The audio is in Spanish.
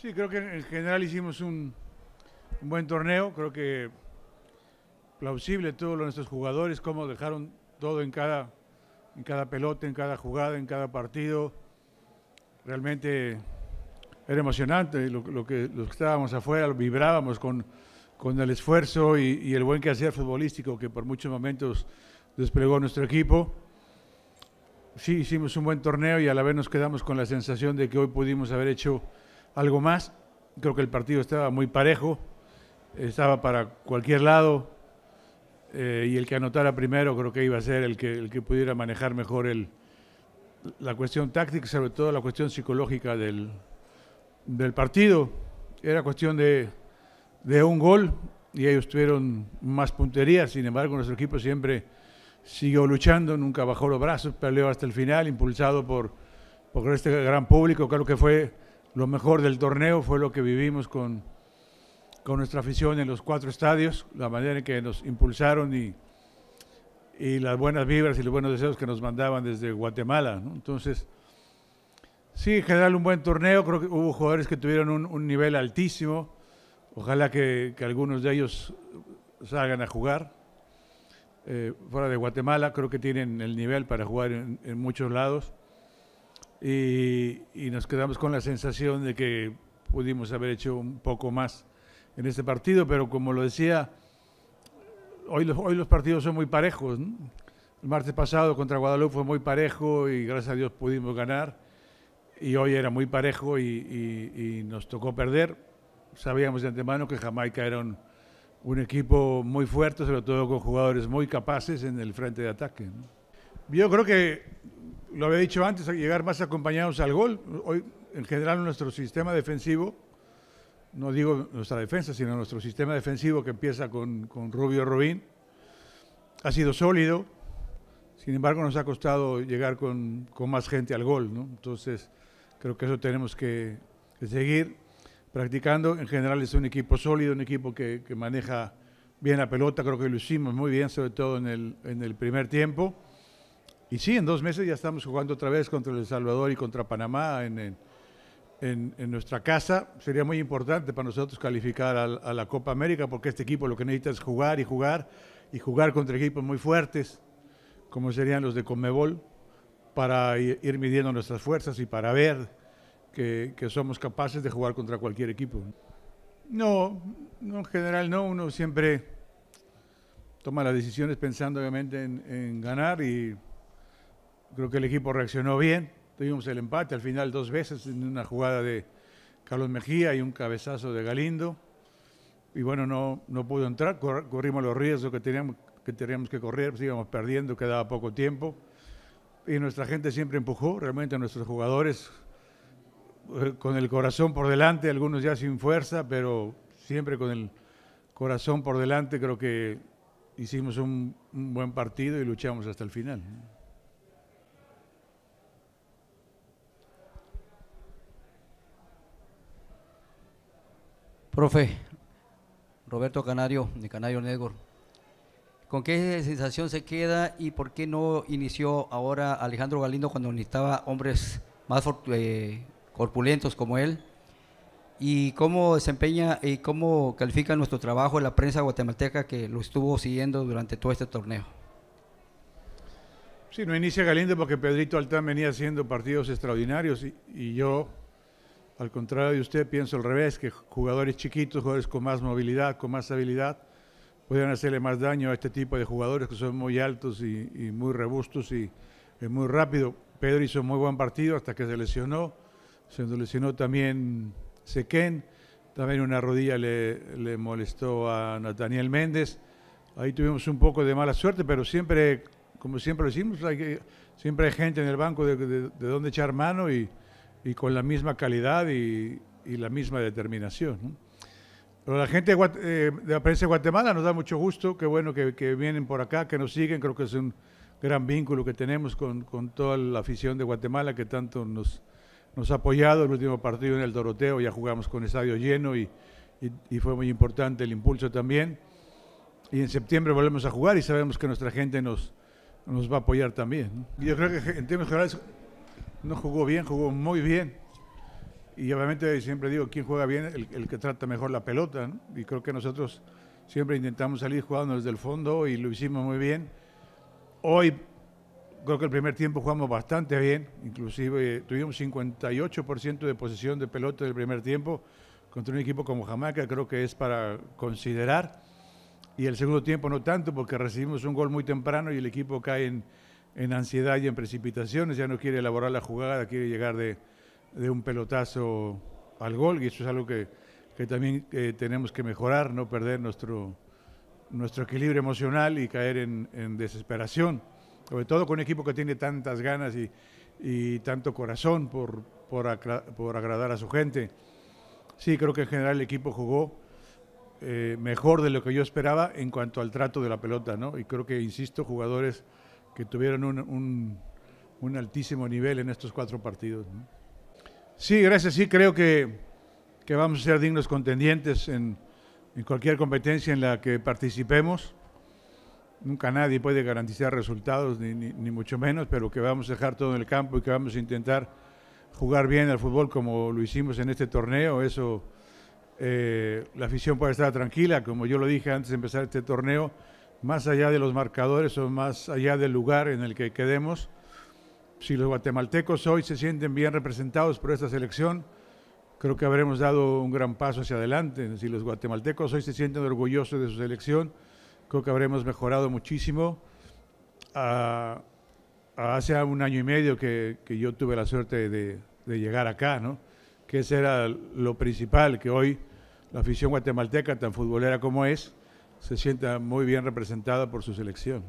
Sí, creo que en general hicimos un, buen torneo, creo que plausible todos nuestros jugadores, cómo dejaron todo en cada, en cada pelota, en cada jugada, en cada partido. Realmente era emocionante lo, que, los que estábamos afuera, vibrábamos con, el esfuerzo y, y, el buen quehacer futbolístico que por muchos momentos desplegó nuestro equipo. Sí, hicimos un buen torneo y a la vez nos quedamos con la sensación de que hoy pudimos haber hecho algo más. Creo que el partido estaba muy parejo, estaba para cualquier lado eh, y el que anotara primero creo que iba a ser el que, el que pudiera manejar mejor el, la cuestión táctica, sobre todo la cuestión psicológica del, partido. Era cuestión de, un gol y ellos tuvieron más puntería, sin embargo nuestro equipo siempre siguió luchando, nunca bajó los brazos, peleó hasta el final, impulsado por, por este gran público, creo que fue lo mejor del torneo fue lo que vivimos con, nuestra afición en los cuatro estadios, la manera en que nos impulsaron y, las buenas vibras y los buenos deseos que nos mandaban desde Guatemala. Entonces, sí, en general un buen torneo, creo que hubo jugadores que tuvieron un, nivel altísimo, ojalá que, algunos de ellos salgan a jugar. Eh, fuera de Guatemala creo que tienen el nivel para jugar en muchos lados y, nos quedamos con la sensación de que pudimos haber hecho un poco más en este partido, pero como lo decía, hoy los, hoy los partidos son muy parejos. El martes pasado contra Guadalupe fue muy parejo y gracias a Dios pudimos ganar. Y hoy era muy parejo y, nos tocó perder. Sabíamos de antemano que Jamaica era un, un, equipo muy fuerte, sobre todo con jugadores muy capaces en el frente de ataque. ¿no? Yo creo que, lo había dicho antes, llegar más acompañados al gol. Hoy, en general, nuestro sistema defensivo, no digo nuestra defensa, sino nuestro sistema defensivo que empieza con, Rubio Robín, ha sido sólido. Sin embargo, nos ha costado llegar con, más gente al gol, Entonces, creo que eso tenemos que, seguir practicando. En general es un equipo sólido, un equipo que, maneja bien la pelota, creo que lo hicimos muy bien, sobre todo en el, en el primer tiempo. Y sí, en dos meses ya estamos jugando otra vez contra El Salvador y contra Panamá en, en, nuestra casa. Sería muy importante para nosotros calificar a, la Copa América porque este equipo lo que necesita es jugar y jugar y jugar contra equipos muy fuertes, como serían los de Conmebol, para ir midiendo nuestras fuerzas y para ver que, somos capaces de jugar contra cualquier equipo. No, no, en general no, uno siempre toma las decisiones pensando obviamente en ganar y Creo que el equipo reaccionó bien. Tuvimos el empate al final dos veces en una jugada de Carlos Mejía y un cabezazo de Galindo. Y bueno, no, pudo entrar. corrimos los riesgos que teníamos, que teníamos que correr, sigamos pues perdiendo, quedaba poco tiempo. Y nuestra gente siempre empujó, realmente a nuestros jugadores eh, con el corazón por delante, algunos ya sin fuerza, pero siempre con el corazón por delante, creo que hicimos un buen partido y luchamos hasta el final. Profe, Roberto Canario, de Canario Negro, ¿Con qué sensación se queda y por qué no inició ahora Alejandro Galindo cuando necesitaba hombres más eh, corpulentos como él? ¿Y cómo desempeña y cómo califica nuestro trabajo en la prensa guatemalteca que lo estuvo siguiendo durante todo este torneo? Sí, no inicia Galindo porque Pedrito Altán venía haciendo partidos extraordinarios y yo al contrario de usted, pienso al revés, que jugadores chiquitos, jugadores con más movilidad, con más habilidad, podrían hacerle más daño a este tipo de jugadores que son muy altos y, muy robustos y, es muy rápido. Pedro hizo muy buen partido hasta que se lesionó. Se lesionó también Sequén. También una rodilla le, le molestó a Nathaniel Méndez. Ahí tuvimos un poco de mala suerte, pero siempre, como siempre decimos, que, siempre hay gente en el banco de, de, de donde echar mano y, y con la misma calidad y, la misma determinación. Pero la gente de, eh, de, la prensa de Guatemala nos da mucho gusto, qué bueno que, vienen por acá, que nos siguen, creo que es un gran vínculo que tenemos con, con toda la afición de Guatemala que tanto nos, nos ha apoyado. El último partido en el Doroteo ya jugamos con estadio lleno y, y, fue muy importante el impulso también. Y en septiembre volvemos a jugar y sabemos que nuestra gente nos, nos va a apoyar también. yo creo que en términos generales no jugó bien, jugó muy bien. Y obviamente siempre digo, quien juega bien? El, el, que trata mejor la pelota. Y creo que nosotros siempre intentamos salir jugando desde el fondo y lo hicimos muy bien. Hoy creo que el primer tiempo jugamos bastante bien, inclusive eh, tuvimos 58% de posesión de pelota del primer tiempo contra un equipo como Jamaica, creo que es para considerar. Y el segundo tiempo no tanto porque recibimos un gol muy temprano y el equipo cae en en ansiedad y en precipitaciones, ya no quiere elaborar la jugada, quiere llegar de, un pelotazo al gol, y eso es algo que, también eh, tenemos que mejorar, no perder nuestro, nuestro equilibrio emocional y caer en, desesperación, sobre todo con un equipo que tiene tantas ganas y, tanto corazón por, por, agradar a su gente. Sí, creo que en general el equipo jugó eh, mejor de lo que yo esperaba en cuanto al trato de la pelota, ¿no? Y creo que, insisto, jugadores que tuvieron un, altísimo nivel en estos cuatro partidos. Sí, gracias, sí, creo que, que, vamos a ser dignos contendientes en, cualquier competencia en la que participemos. Nunca nadie puede garantizar resultados, ni, mucho menos, pero que vamos a dejar todo en el campo y que vamos a intentar jugar bien al fútbol como lo hicimos en este torneo. Eso eh, la afición puede estar tranquila, como yo lo dije antes de empezar este torneo más allá de los marcadores o más allá del lugar en el que quedemos, si los guatemaltecos hoy se sienten bien representados por esta selección, creo que habremos dado un gran paso hacia adelante. Si los guatemaltecos hoy se sienten orgullosos de su selección, creo que habremos mejorado muchísimo. Ah, ah, hace un año y medio que, yo tuve la suerte de, llegar acá, ¿no? que eso era lo principal, que hoy la afición guatemalteca, tan futbolera como es, se sienta muy bien representada por su selección.